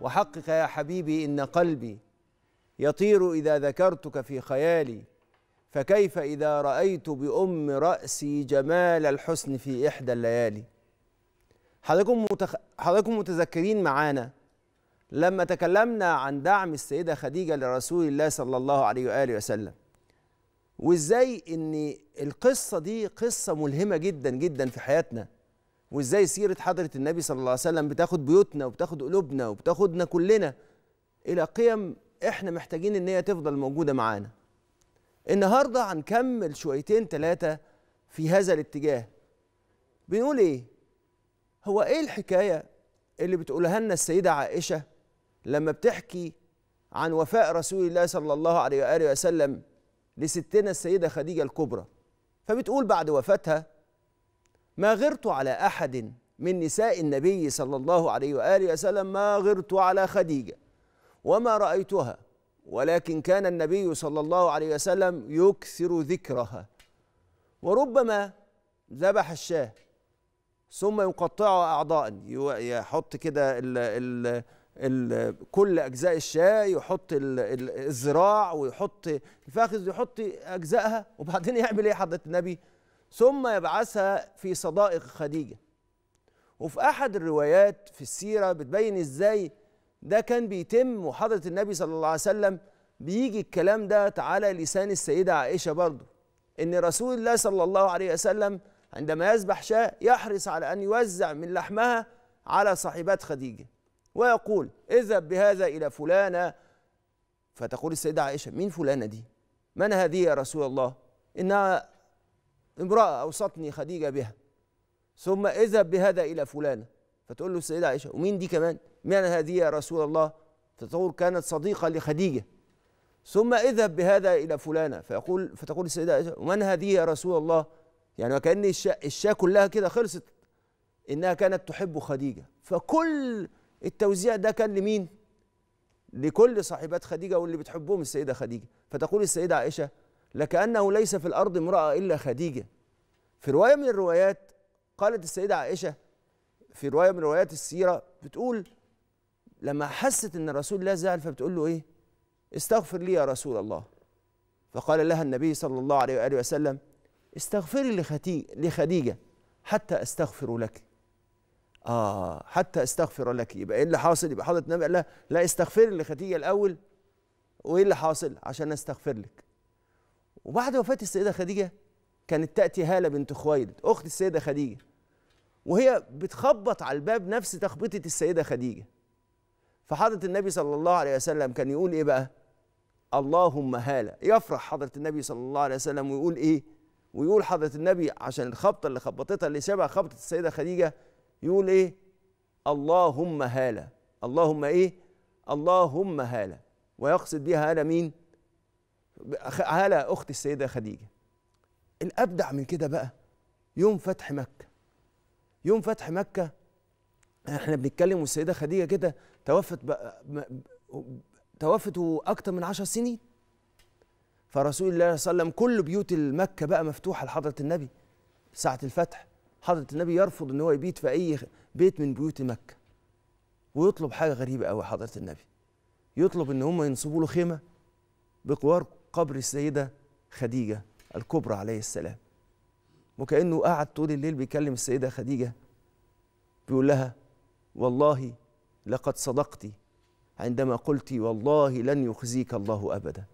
وحقق يا حبيبي إن قلبي يطير إذا ذكرتك في خيالي فكيف إذا رأيت بأم رأسي جمال الحسن في إحدى الليالي حضراتكم متخ... حضراتكم متذكرين معانا لما تكلمنا عن دعم السيدة خديجة لرسول الله صلى الله عليه وآله وسلم وإزاي إن القصة دي قصة ملهمة جدا جدا في حياتنا وازاي سيره حضره النبي صلى الله عليه وسلم بتاخد بيوتنا وبتاخد قلوبنا وبتاخدنا كلنا الى قيم احنا محتاجين ان هي تفضل موجوده معانا النهارده هنكمل شويتين ثلاثه في هذا الاتجاه بنقول ايه هو ايه الحكايه اللي بتقولها لنا السيده عائشه لما بتحكي عن وفاء رسول الله صلى الله عليه واله وسلم لستنا السيده خديجه الكبرى فبتقول بعد وفاتها ما غرت على أحد من نساء النبي صلى الله عليه وآله وسلم ما غرت على خديجة وما رأيتها ولكن كان النبي صلى الله عليه وسلم يكثر ذكرها وربما ذبح الشاه ثم يقطعها أعضاء يحط كده ال ال كل أجزاء الشاة يحط الذراع ويحط الفخذ يحط أجزائها وبعدين يعمل إيه حضرة النبي؟ ثم يبعثها في صدائق خديجة وفي أحد الروايات في السيرة بتبين إزاي ده كان بيتم وحضرة النبي صلى الله عليه وسلم بيجي الكلام ده على لسان السيدة عائشة برضو إن رسول الله صلى الله عليه وسلم عندما يذبح شاة يحرص على أن يوزع من لحمها على صاحبات خديجة ويقول اذهب بهذا إلى فلانة فتقول السيدة عائشة مين فلانة دي؟ من هذه يا رسول الله؟ إنها امرأة أوصتني خديجة بها ثم اذهب بهذا إلى فلانة فتقول له السيدة عائشة ومين دي كمان؟ من هذه يا رسول الله فتقول كانت صديقة لخديجة ثم اذهب بهذا إلى فلانة فيقول فتقول السيدة عائشة ومن هذه يا رسول الله؟ يعني وكأن الشاة الشا كلها كده خلصت إنها كانت تحب خديجة فكل التوزيع ده كان لمين؟ لكل صاحبات خديجة واللي بتحبهم السيدة خديجة فتقول السيدة عائشة لكأنه ليس في الأرض امرأة إلا خديجة في رواية من الروايات قالت السيدة عائشة في رواية من روايات السيرة بتقول لما حست أن رسول الله زعل فبتقول له إيه استغفر لي يا رسول الله فقال لها النبي صلى الله عليه وآله وسلم استغفري لخديجة حتى أستغفر لك آه حتى أستغفر لك يبقى إيه اللي حاصل يبقى حضرة النبي قال لها لا استغفري لخديجة الأول وإيه اللي حاصل عشان أستغفر لك وبعد وفاة السيدة خديجة كانت تأتي هالة بنت خويلد أخت السيدة خديجة وهي بتخبط على الباب نفس تخبيطة السيدة خديجة فحضرة النبي صلى الله عليه وسلم كان يقول إيه بقى؟ اللهم هالة يفرح حضرة النبي صلى الله عليه وسلم ويقول إيه؟ ويقول حضرة النبي عشان الخبطة اللي خبطتها اللي شبه خبطة السيدة خديجة يقول إيه؟ اللهم هالة اللهم إيه؟ اللهم هالة ويقصد بها هالة مين؟ على اخت السيده خديجه الابدع من كده بقى يوم فتح مكه يوم فتح مكه احنا بنتكلم والسيده خديجه كده توفت بقى توفت اكتر من عشر سنين فرسول الله صلى الله عليه وسلم كل بيوت مكه بقى مفتوحه لحضره النبي ساعه الفتح حضره النبي يرفض ان هو يبيت في اي بيت من بيوت مكه ويطلب حاجه غريبه قوي حضره النبي يطلب ان هم ينصبوا له خيمه بقواركم قبر السيدة خديجة الكبرى عليه السلام وكأنه قعد طول الليل بيكلم السيدة خديجة بيقول لها والله لقد صدقت عندما قلت والله لن يخزيك الله أبدا